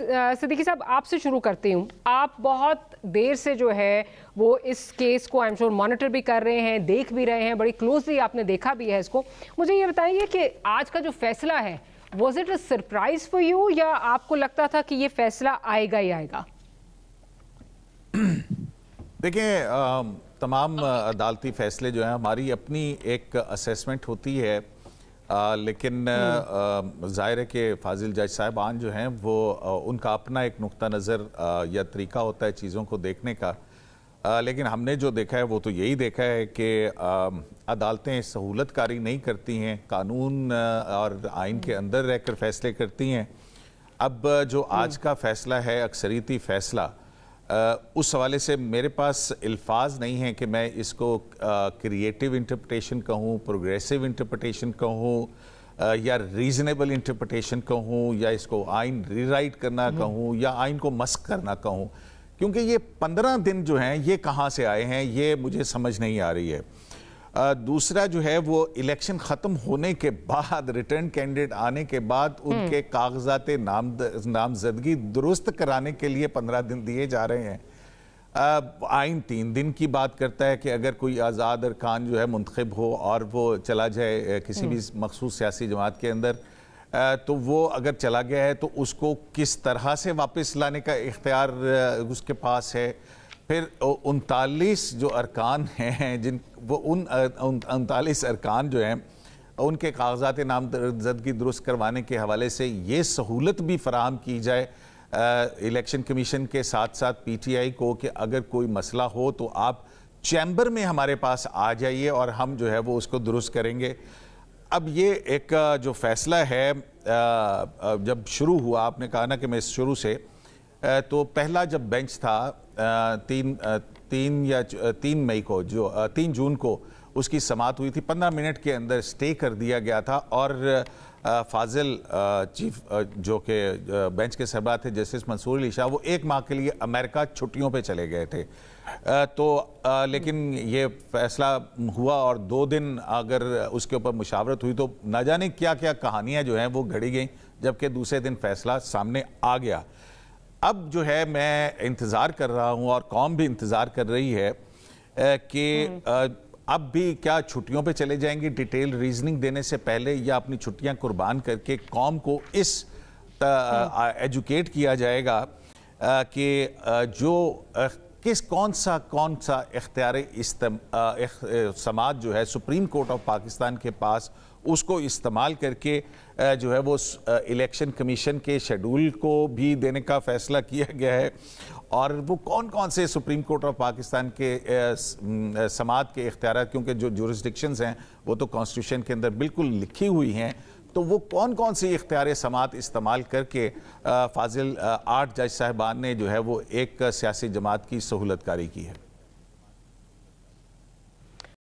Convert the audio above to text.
सिद्दीकी साहब आपसे शुरू करती हूँ आप बहुत देर से जो है वो इस केस को आई एम श्योर मॉनिटर भी कर रहे हैं देख भी रहे हैं बड़ी क्लोजली आपने देखा भी है इसको मुझे ये बताइए कि आज का जो फैसला है was it a surprise for you या आपको लगता था कि ये फैसला आएगा ही आएगा देखिए तमाम अदालती फैसले जो हैं हमारी अपनी एक असेसमेंट होती है आ, लेकिन ज़ाहिर है कि फाजिल जज साहबान जो हैं वो आ, उनका अपना एक नुक्ता नज़र या तरीका होता है चीज़ों को देखने का आ, लेकिन हमने जो देखा है वो तो यही देखा है कि अदालतें सहूलत कारी नहीं करती हैं कानून और आइन के अंदर रहकर फैसले करती हैं अब जो आज का फैसला है अक्सरीती फैसला उस हवाले से मेरे पास अल्फाज नहीं हैं कि मैं इसको क्रिएटिव इंटरप्रटेशन कहूँ प्रोग्रेसिव इंटरप्रटेशन कहूँ या रीज़नेबल इंटरप्रटेशन कहूँ या इसको आइन रीराइट करना हम्म। कहूँ या आइन को मस्क करना कहूँ क्योंकि ये पंद्रह दिन जो हैं ये कहाँ से आए हैं ये मुझे समझ नहीं आ रही है दूसरा जो है वो इलेक्शन ख़त्म होने के बाद रिटर्न कैंडिडेट आने के बाद हम्म। उनके कागजात नाम नामजदगी दुरुस्त कराने के लिए पंद्रह दिन दिए जा रहे हैं आइन तीन दिन की बात करता है कि अगर कोई आज़ाद अरकान जो है मुंतखब हो और वो चला जाए किसी हम्म। भी मखसूस सियासी जमात के अंदर तो वो अगर चला गया है तो उसको किस तरह से वापस लाने का इख्तियार उसके पास है फिर उनतालीस जो अरकान हैं जिन वो उन उनतालीस अरकान जो हैं उनके कागजात नामजदगी दुरुस्त करवाने के हवाले से ये सहूलत भी फराहम की जाए इलेक्शन कमीशन के साथ साथ पी टी आई को कि अगर कोई मसला हो तो आप चैम्बर में हमारे पास आ जाइए और हम जो है वो उसको दुरुस्त करेंगे अब ये एक जो फैसला है जब शुरू हुआ आपने कहा ना कि मैं शुरू से तो पहला जब बेंच था तीन तीन या तीन मई को जो तीन जून को उसकी समाप्त हुई थी पंद्रह मिनट के अंदर स्टे कर दिया गया था और फाजिल चीफ जो के बेंच के सरबरा थे जस्टिस मंसूर अली शाह वो एक माह के लिए अमेरिका छुट्टियों पे चले गए थे तो लेकिन ये फैसला हुआ और दो दिन अगर उसके ऊपर मुशावरत हुई तो ना जाने क्या क्या कहानियाँ जो हैं वो घड़ी गई जबकि दूसरे दिन फैसला सामने आ गया अब जो है मैं इंतज़ार कर रहा हूँ और कौम भी इंतज़ार कर रही है कि हम्म। अब भी क्या छुट्टियों पे चले जाएंगे डिटेल रीजनिंग देने से पहले या अपनी छुट्टियां कुर्बान करके कौम को इस हम्म। एजुकेट किया जाएगा कि जो किस कौन सा कौन सा इख्तियार समाज जो है सुप्रीम कोर्ट ऑफ पाकिस्तान के पास उसको इस्तेमाल करके जो है वो इलेक्शन कमीशन के शेड्यूल को भी देने का फैसला किया गया है और वो कौन कौन से सुप्रीम कोर्ट ऑफ पाकिस्तान के समाज के इख्तियार क्योंकि जो जोरिस्डिक्शन हैं वो तो कॉन्स्टिट्यूशन के अंदर बिल्कुल लिखी हुई हैं तो वो कौन कौन सी इख्तियार समात इस्तेमाल करके फाजिल आठ जज साहबान ने जो है वो एक सियासी जमात की सहूलत कारी की है